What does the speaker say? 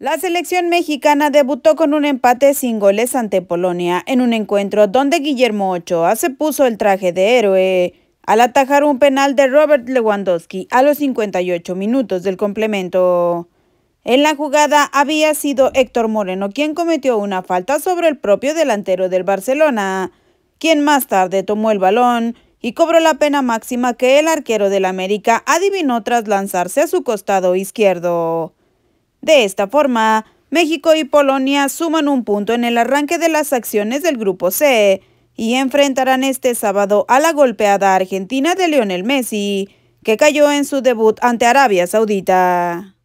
La selección mexicana debutó con un empate sin goles ante Polonia en un encuentro donde Guillermo Ochoa se puso el traje de héroe al atajar un penal de Robert Lewandowski a los 58 minutos del complemento. En la jugada había sido Héctor Moreno quien cometió una falta sobre el propio delantero del Barcelona, quien más tarde tomó el balón y cobró la pena máxima que el arquero del América adivinó tras lanzarse a su costado izquierdo. De esta forma, México y Polonia suman un punto en el arranque de las acciones del Grupo C y enfrentarán este sábado a la golpeada Argentina de Lionel Messi, que cayó en su debut ante Arabia Saudita.